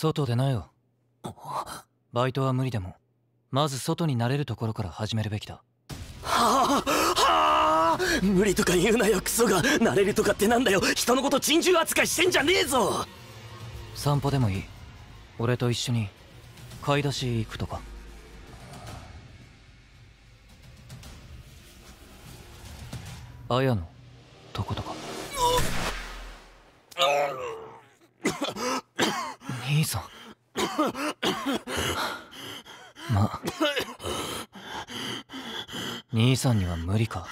外出なよバイトは無理でもまず外になれるところから始めるべきだはあはあ無理とか言うなよクソがなれるとかってなんだよ人のこと珍獣扱いしてんじゃねえぞ散歩でもいい俺と一緒に買い出し行くとか綾のとことかいいま兄さんには無理か